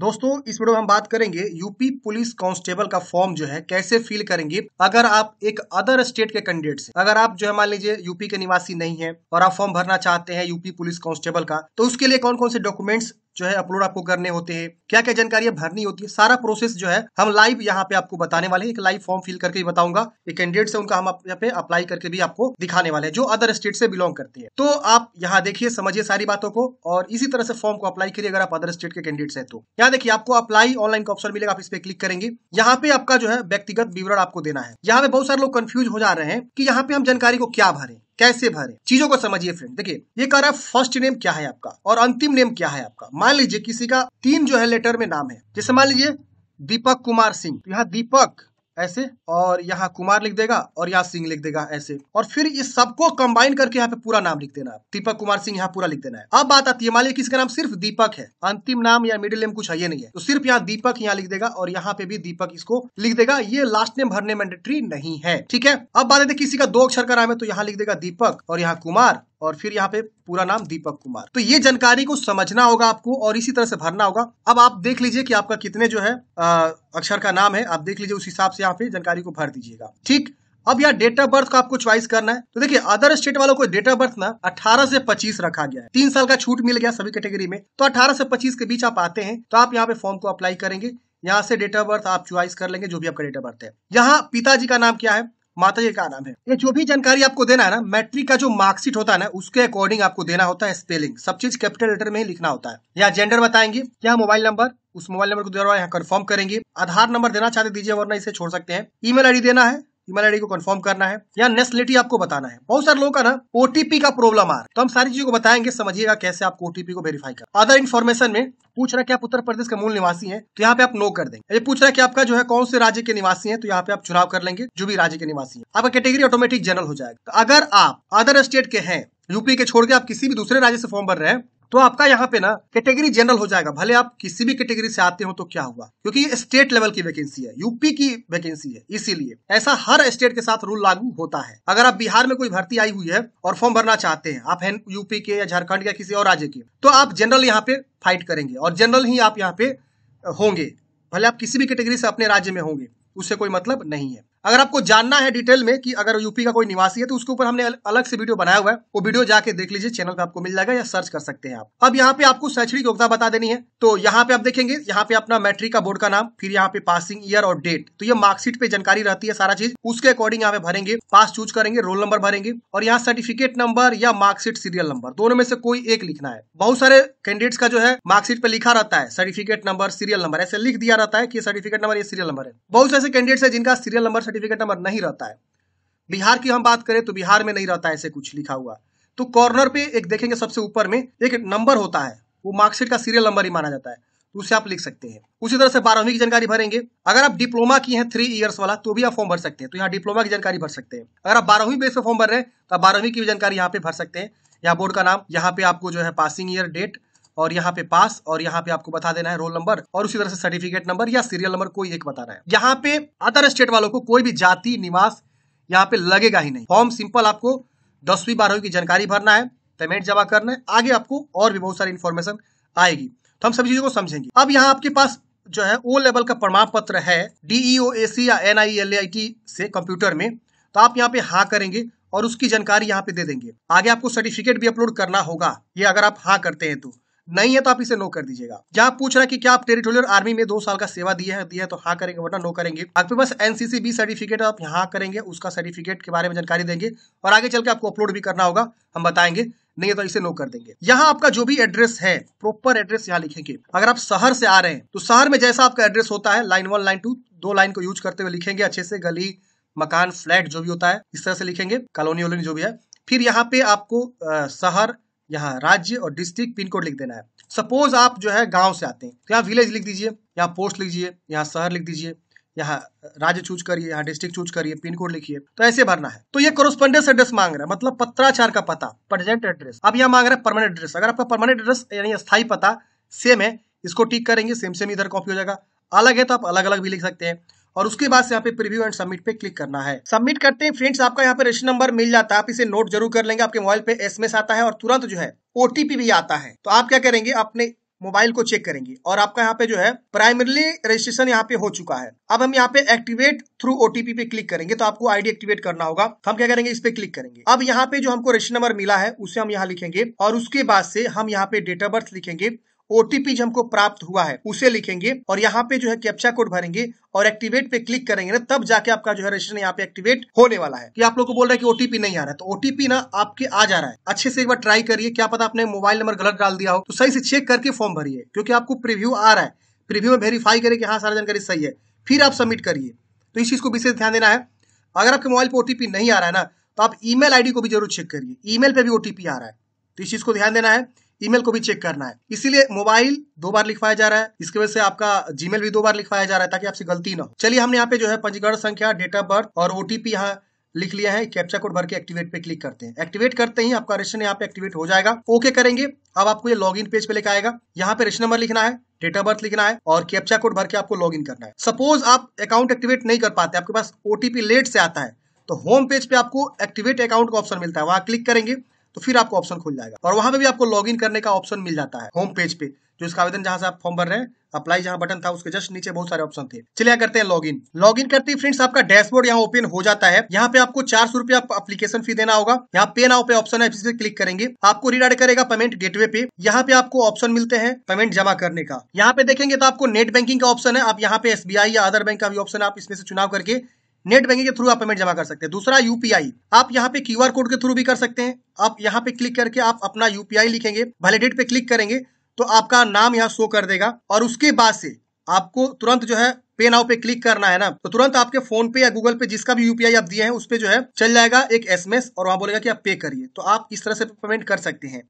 दोस्तों इस वीडियो में हम बात करेंगे यूपी पुलिस कांस्टेबल का फॉर्म जो है कैसे फिल करेंगे अगर आप एक अदर स्टेट के कैंडिडेट से अगर आप जो है मान लीजिए यूपी के निवासी नहीं है और आप फॉर्म भरना चाहते हैं यूपी पुलिस कांस्टेबल का तो उसके लिए कौन कौन से डॉक्यूमेंट्स जो है अपलोड आपको करने होते हैं क्या क्या जानकारियां भरनी होती है सारा प्रोसेस जो है हम लाइव यहाँ पे आपको बताने वाले हैं एक लाइव फॉर्म फिल करके बताऊंगा एक कैंडिडेट से उनका हम यहाँ पे अप्लाई करके भी आपको दिखाने वाले हैं जो अदर स्टेट से बिलोंग करते हैं तो आप यहाँ देखिए समझिए सारी बातों को और इसी तरह से फॉर्म को अप्लाई करिए अगर आप अदर स्टेट के कैंडिडेट्स है तो यहाँ देखिए आपको अप्लाई ऑनलाइन का ऑप्शन मिलेगा आप इस पर क्लिक करेंगे यहाँ पे आपका जो है व्यक्तिगत विवरण आपको देना है यहाँ पे बहुत सारे लोग कंफ्यूज हो जा रहे हैं कि यहाँ पे हम जानकारी को क्या भरे कैसे भरे चीजों को समझिए फ्रेंड देखिए ये कह रहा है फर्स्ट नेम क्या है आपका और अंतिम नेम क्या है आपका मान लीजिए किसी का तीन जो है लेटर में नाम है जैसे मान लीजिए दीपक कुमार सिंह तो यहाँ दीपक ऐसे और यहाँ कुमार लिख देगा और यहाँ सिंह लिख देगा ऐसे और फिर इस सबको कंबाइन करके यहाँ पे पूरा नाम लिख देना दीपक कुमार सिंह यहाँ पूरा लिख देना है अब बात आती है मान लीजिए किसका नाम सिर्फ दीपक है अंतिम नाम या मिडिल नेम कुछ है ये नहीं है तो सिर्फ यहाँ दीपक यहाँ लिख देगा और यहाँ पे भी दीपक इसको लिख देगा ये लास्ट नेम भरने मैंडेटरी नहीं है ठीक है अब बात आती है किसी का दो अक्षर का नाम है तो यहाँ लिख देगा दीपक और यहाँ कुमार और फिर यहाँ पे पूरा नाम दीपक कुमार तो ये जानकारी को समझना होगा आपको और इसी तरह से भरना होगा अब आप देख लीजिए कि आपका कितने जो है आ, अक्षर का नाम है आप देख लीजिए उस हिसाब से यहाँ पे जानकारी को भर दीजिएगा ठीक अब यहाँ डेट ऑफ बर्थ का आपको चॉइस करना है तो देखिए अदर स्टेट वालों को डेट ऑफ बर्थ ना 18 से 25 रखा गया है तीन साल का छूट मिल गया सभी कैटेगरी में तो 18 से 25 के बीच आप आते हैं तो आप यहाँ पे फॉर्म को अप्लाई करेंगे यहाँ से डेट ऑफ बर्थ आप च्वाइस कर लेंगे जो भी आपका डेट ऑफ बर्थ है यहाँ पिताजी का नाम क्या है माता जी का नाम है ये जो भी जानकारी आपको देना है ना मैट्रिक का जो मार्कशीट होता है ना उसके अकॉर्डिंग आपको देना होता है स्पेलिंग सब चीज कैपिटल लेटर में ही लिखना होता है या जेंडर बताएंगे या मोबाइल नंबर उस मोबाइल नंबर को द्वारा यहाँ कन्फर्म करेंगे आधार नंबर देना चाहते दीजिए वरना इसे छोड़ सकते हैं ईमेल आईडी देना है ईमेल आईडी को कंफर्म करना है या नेस्टलिटी आपको बताना है बहुत सारे लोगों का ना ओटीपी का प्रॉब्लम आ रहा है तो हम सारी चीजों को बताएंगे समझिएगा कैसे आपको ओटीपी को वेरीफाई कर अदर इन्फॉर्मेशन में पूछ रहा है कि आप उत्तर प्रदेश के मूल निवासी हैं तो यहाँ पे आप नो कर देंगे ये पूछ रहा है कि आपका जो है कौन से राज्य के निवासी है तो यहाँ पे आप चुनाव कर लेंगे जो भी राज्य के निवासी है आपका कैटेगरी ऑटोमेटिक जनरल हो जाएगा तो अगर आप अदर स्टेट के हैं यूपी के छोड़ के आप किसी भी दूसरे राज्य से फॉर्म भर रहे हैं तो आपका यहाँ पे ना कैटेगरी जनरल हो जाएगा भले आप किसी भी कैटेगरी से आते हो तो क्या हुआ क्योंकि ये स्टेट लेवल की वैकेंसी है यूपी की वैकेंसी है इसीलिए ऐसा हर स्टेट के साथ रूल लागू होता है अगर आप बिहार में कोई भर्ती आई हुई है और फॉर्म भरना चाहते हैं आप है यूपी के या झारखंड या किसी और राज्य के तो आप जनरल यहाँ पे फाइट करेंगे और जनरल ही आप यहाँ पे होंगे भले आप किसी भी कैटेगरी से अपने राज्य में होंगे उससे कोई मतलब नहीं है अगर आपको जानना है डिटेल में कि अगर यूपी का कोई निवासी है तो उसके ऊपर हमने अलग से वीडियो बनाया हुआ है वो वीडियो जाके देख लीजिए चैनल पे आपको मिल जाएगा या सर्च कर सकते हैं आप अब यहाँ पे आपको शैक्षणिक योग्यता बता देनी है तो यहाँ पे आप देखेंगे यहाँ पे अपना मैट्रिक का बोर्ड का नाम फिर यहाँ पे पासिंग ईयर और डेट तो ये मार्कशीट पे जानकारी रहती है सारा चीज उसके अकॉर्डिंग यहाँ पे भरेंगे पास चूज करेंगे रोल नंबर भरेंगे और यहाँ सर्टिफिकेट नंबर या मार्कशीट सीरियल नंबर दोनों में से कोई एक लिखना है बहुत सारे कैंडिडेट्स का जो है मार्कशीट पे लिखा रहता है सर्टिफिकेट नंबर सीरियल नंबर ऐसे लिख दिया रहता है कि सर्टिफिकेट नंबर ये सीरियल नंबर है बहुत से ऐसे कैंडिडेट्स है जिनका सीरियल नंबर सर्टिफिकेट नंबर नहीं रहता है बिहार की हम बात करें तो बिहार में नहीं रहता ऐसे कुछ लिखा हुआ तो कॉर्नर पे एक देखेंगे सबसे ऊपर में एक नंबर होता है वो मार्कशीट का सीरियल नंबर ही माना जाता है तो उसे आप लिख सकते हैं उसी तरह से बारहवीं की जानकारी भरेंगे अगर आप डिप्लोमा की हैं थ्री इयर्स वाला तो भी आप फॉर्म भर सकते हैं तो यहाँ डिप्लोमा की जानकारी भर सकते हैं अगर आप बारहवीं बेस पर फॉर्म भर रहे हैं तो आप बारहवीं की भी जानकारी यहाँ पे भर सकते हैं यहाँ बोर्ड का नाम यहाँ पे आपको जो है पासिंग ईयर डेट और यहाँ पे पास और यहाँ पे आपको बता देना है रोल नंबर और उसी तरह से सर्टिफिकेट नंबर या सीरियल नंबर कोई एक बताना है यहाँ पे अदर स्टेट वालों को कोई भी जाति निवास यहाँ पे लगेगा ही नहीं फॉर्म सिंपल आपको दसवीं बारहवीं की जानकारी भरना है पेमेंट जमा करना है आगे आपको और भी बहुत सारी इन्फॉर्मेशन आएगी तो हम सभी चीजों को समझेंगे अब यहाँ आपके पास जो है ओ लेवल का प्रमाण पत्र है डीईओ ए सी या N I L I T से कंप्यूटर में तो आप यहाँ पे हाँ करेंगे और उसकी जानकारी यहाँ पे दे देंगे आगे आपको सर्टिफिकेट भी अपलोड करना होगा ये अगर आप हाँ करते हैं तो नहीं है तो आप इसे नो कर दीजिएगा जहां पूछ रहा है कि क्या आप टेरिटोरियल आर्मी में दो साल का सेवा दिया है दिया तो हाँ करेंगे वरना नो करेंगे आपके पास एनसीसी बी सर्टिफिकेट आप यहाँ करेंगे उसका सर्टिफिकेट के बारे में जानकारी देंगे और आगे चल के आपको अपलोड भी करना होगा हम बताएंगे नहीं तो इसे नो कर देंगे यहाँ आपका जो भी एड्रेस है प्रॉपर एड्रेस यहाँ लिखेंगे अगर आप शहर से आ रहे हैं तो शहर में जैसा आपका एड्रेस होता है लाइन वन लाइन टू दो लाइन को यूज करते हुए लिखेंगे अच्छे से गली मकान फ्लैट जो भी होता है इस तरह से लिखेंगे कॉलोनी वोलोनी जो भी है फिर यहाँ पे आपको शहर यहाँ राज्य और डिस्ट्रिक्ट पिन कोड लिख देना है सपोज आप जो है गांव से आते हैं तो यहाँ विलेज लिख दीजिए यहाँ पोस्ट लिखिए यहाँ शहर लिख दीजिए यहाँ राज्य चूज करिए यहाँ डिस्ट्रिक्ट चूज करिए पिन कोड लिखिए तो ऐसे भरना है तो ये कोरोस्पोंडेंस एड्रेस मांग रहा है मतलब पत्राचार का पता प्रेजेंट एड्रेस अब यहाँ मांग रहे हैं परमानेंट एड्रेस अगर आपका परमानेंट एड्रेस यानी स्थायी पता सेम है इसको टिक करेंगे सेम सेम इधर कॉपी हो जाएगा अलग है तो आप अलग अलग भी लिख सकते हैं और उसके बाद यहाँ पे प्रीव्यू एंड सबमिट पे क्लिक करना है सबमिट करते हैं फ्रेंड्स आपका यहाँ पे रजिस्टर नंबर मिल जाता है आप इसे नोट जरूर कर लेंगे आपके मोबाइल पे एसएमएस आता है और तुरंत जो है ओटीपी भी आता है तो आप क्या करेंगे अपने मोबाइल को चेक करेंगे और आपका यहाँ पे जो है प्राइमरली रजिस्ट्रेशन यहाँ पे हो चुका है अब हम यहाँ पे एक्टिवेट थ्रू ओटीपी पे क्लिक करेंगे तो आपको आईडी एक्टिवेट करना होगा तो हम क्या करेंगे इस पे क्लिक करेंगे अब यहाँ पे जो हमको रजिस्टर नंबर मिला है उसे हम यहाँ लिखेंगे और उसके बाद से हम यहाँ पे डेट ऑफ बर्थ लिखेंगे ओटीपी जो हमको प्राप्त हुआ है उसे लिखेंगे और यहाँ पे जो है कैप्चा कोड भरेंगे और एक्टिवेट पे क्लिक करेंगे ना तब जाके आपका जो है रजिस्ट्रेशन यहाँ पे एक्टिवेट होने वाला है कि आप लोग को बोल रहा है कि ओटीपी नहीं आ रहा है तो ओटीपी ना आपके आ जा रहा है अच्छे से एक बार ट्राई करिए क्या पता आपने मोबाइल नंबर गलत डाल दिया हो तो सही से चेक करके फॉर्म भरिए क्योंकि आपको प्रिव्यू आ रहा है प्रिव्यू में वेरीफाई करिए कि हाँ सारा जानकारी सही है फिर आप सबमिट करिए तो इस चीज को विशेष ध्यान देना है अगर आपके मोबाइल पर ओटीपी नहीं आ रहा है ना तो आप ईमेल आईडी को भी जरूर चेक करिए ईमेल पे भी ओटीपी आ रहा है तो इस चीज को ध्यान देना है ईमेल को भी चेक करना है इसीलिए मोबाइल दो बार लिखवाया जा रहा है इसके वजह से आपका जीमेल भी दो बार लिखवाया जा रहा है ताकि आपसे गलती ना हो चलिए हमने यहाँ पे जो है पंजीकरण संख्या डेट ऑफ बर्थ और ओटीपी यहाँ लिख लिया है कैप्चा कोड भर के एक्टिवेट पे क्लिक करते हैं एक्टिवेट करते ही आपका रेशन यहाँ पे एक्टिवेट हो जाएगा ओके करेंगे अब आपको ये लॉग पेज पे लेकर आएगा यहाँ पे रेशन नंबर लिखना है डेट ऑफ बर्थ लिखना है और कैप्चा कोड भर के आपको लॉग इन करना है सपोज आप अकाउंट एक्टिवेट नहीं कर पाते आपके पास ओटीपी लेट से आता है तो होम पेज पे आपको एक्टिवेट अकाउंट का ऑप्शन मिलता है वहां क्लिक करेंगे तो फिर आपको ऑप्शन खुल जाएगा और वहां पे भी आपको लॉग करने का ऑप्शन मिल जाता है होम पेज पे जो इसका आवेदन जहां से आप फॉर्म भर रहे हैं अप्लाई जहां बटन था उसके जस्ट नीचे बहुत सारे ऑप्शन थे चलिए करते हैं लॉगिन लॉगिन करते ही फ्रेंड्स आपका डैशबोर्ड यहाँ ओपन हो जाता है यहाँ पे आपको चार सौ रुपया अपलीकेशन फी देना होगा यहाँ पे नाउ पे ऑप्शन है क्लिक करेंगे आपको रिडाइड करेगा पेमेंट गेटवे पे यहाँ पे आपको ऑप्शन मिलते हैं पेमेंट जमा करने का यहाँ पे देखेंगे तो आपको नेट बैंकिंग का ऑप्शन है आप यहाँ पे एस या अदर बैंक का भी ऑप्शन आप इसमें से चुनाव करके नेट बैंकिंग के थ्रू आप पेमेंट जमा कर सकते हैं दूसरा यूपीआई आप यहाँ पे क्यू कोड के थ्रू भी कर सकते हैं आप यहाँ पे क्लिक करके आप अपना यूपीआई लिखेंगे वैलिडेट पे क्लिक करेंगे तो आपका नाम यहाँ शो कर देगा और उसके बाद से आपको तुरंत जो है पे नाउ पे क्लिक करना है ना तो तुरंत आपके फोन पे या गूगल पे जिसका भी यूपीआई आप दिए हैं उस पर जो है चल जाएगा एक एसएमएस और वहां बोलेगा कि आप पे करिए तो आप इस तरह से पेमेंट कर सकते हैं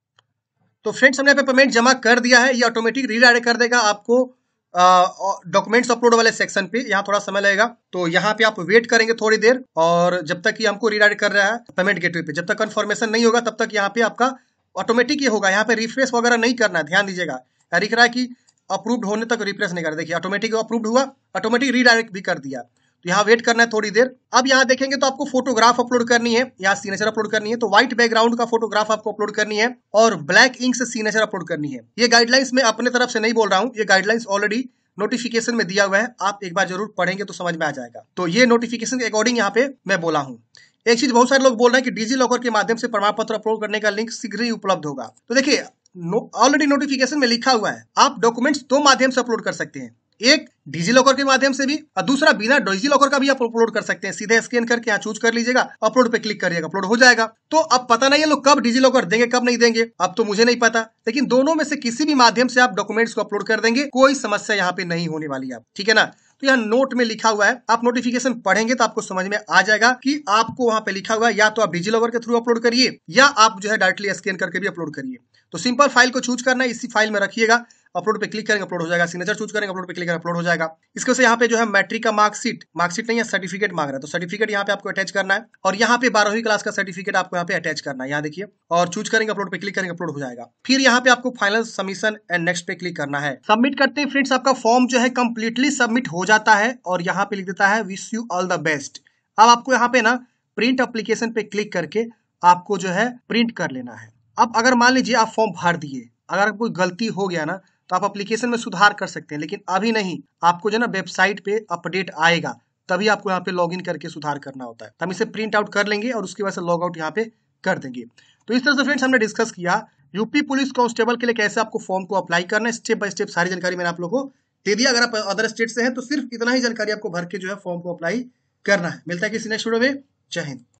तो फ्रेंड्स हमने पेमेंट जमा कर दिया है ये ऑटोमेटिक रीडायरेक्ट कर देगा आपको डॉक्यूमेंट्स अपलोड वाले सेक्शन पे यहाँ थोड़ा समय लगेगा तो यहाँ पे आप वेट करेंगे थोड़ी देर और जब तक ये हमको रिडाइड कर रहा है पेमेंट गेटवे पे जब तक कन्फर्मेशन नहीं होगा तब तक यहाँ पे आपका ऑटोमेटिक ये होगा यहाँ पे रिफ्रेश वगैरह नहीं करना है ध्यान दीजिएगा लिख रहा है कि अप्रूव्ड होने तक रिफ्रेश नहीं कर देखिए ऑटोमेटिक अप्रूव्ड हुआ ऑटोमेटिक रीडायरेक्ट भी कर दिया तो यहाँ वेट करना है थोड़ी देर अब यहाँ देखेंगे तो आपको फोटोग्राफ अपलोड करनी है यहाँ सिग्नेचर अपलोड करनी है तो व्हाइट बैकग्राउंड का फोटोग्राफ आपको अपलोड करनी है और ब्लैक इंक से सीनेचर अपलोड करनी है ये गाइडलाइंस मैं अपने तरफ से नहीं बोल रहा हूँ ये गाइडलाइंस ऑलरेडी नोटिफिकेशन में दिया हुआ है आप एक बार जरूर पढ़ेंगे तो समझ में आ जाएगा तो ये नोटिफिकेशन के अकॉर्डिंग यहाँ पे मैं बोला हूँ एक चीज बहुत सारे लोग बोल रहे हैं कि डिजी लॉकर के माध्यम से प्रमाण पत्र अपलोड करने का लिंक शीघ्र ही उपलब्ध होगा तो देखिए ऑलरेडी नो, नोटिफिकेशन में लिखा हुआ है आप डॉक्यूमेंट्स दो माध्यम से अपलोड कर सकते हैं एक डिजी लॉकर के माध्यम से भी और दूसरा बिना डिजी लॉकर का भी आप अपलोड कर सकते हैं सीधे स्कैन करके यहाँ चूज कर लीजिएगा अपलोड पे क्लिक करिएगा अपलोड हो जाएगा तो अब पता नहीं है लोग कब डिजी लॉकर देंगे कब नहीं देंगे अब तो मुझे नहीं पता लेकिन दोनों में से किसी भी माध्यम से आप डॉक्यूमेंट्स को अपलोड कर देंगे कोई समस्या यहाँ पे नहीं होने वाली है ठीक है ना तो यहाँ नोट में लिखा हुआ है आप नोटिफिकेशन पढ़ेंगे तो आपको समझ में आ जाएगा कि आपको वहां पे लिखा हुआ है या तो आप डिजी लॉकर के थ्रू अपलोड करिए या आप जो है डायरेक्टली स्कैन करके भी अपलोड करिए तो सिंपल फाइल को चूज करना है इसी फाइल में रखिएगा अपलोड पे क्लिक करेंगे अपलोड हो जाएगा सिग्नेचर चूज करेंगे अपलोड पे क्लिक करेंगे अपलोड हो जाएगा इसके वजह से यहाँ पे जो है मैट्रिक का मार्कशीट मार्कशीट नहीं है सर्टिफिकेट मांग रहा है तो सर्टिफिकेट यहाँ पे आपको अटैच करना है और यहाँ पे बारहवीं क्लास का सर्टिफिकेट आपको यहाँ पे अटैच करना है यहाँ देखिए और चूज करेंगे अपलोड पे क्लिक करेंगे अपलोड हो जाएगा फिर यहाँ पे आपको फाइनल सबमिशन एंड नेक्स्ट पे क्लिक करना है सबमिट करते ही फ्रेंड्स आपका फॉर्म जो है कम्प्लीटली सबमिट हो जाता है और यहाँ पे लिख देता है wish you all the best अब आपको यहाँ पे ना प्रिंट अप्लीकेशन पे क्लिक करके आपको जो है प्रिंट कर लेना है अब अगर मान लीजिए आप फॉर्म भर दिए अगर कोई गलती हो गया ना तो आप अप्लीकेशन में सुधार कर सकते हैं लेकिन अभी नहीं आपको जो ना वेबसाइट पे अपडेट आएगा तभी आपको यहाँ पे लॉग इन करके सुधार करना होता है तो हम इसे प्रिंट आउट कर लेंगे और उसके बाद से लॉग आउट यहाँ पे कर देंगे तो इस तरह से फ्रेंड्स हमने डिस्कस किया यूपी पुलिस कांस्टेबल के लिए कैसे आपको फॉर्म को अप्लाई करना है स्टेप बाय स्टेप सारी जानकारी मैंने आप लोगों को दे दिया अगर आप अदर स्टेट से हैं तो सिर्फ इतना ही जानकारी आपको भर के जो है फॉर्म को अप्लाई करना है मिलता है किसी नेक्स्ट वीडियो में जय हिंद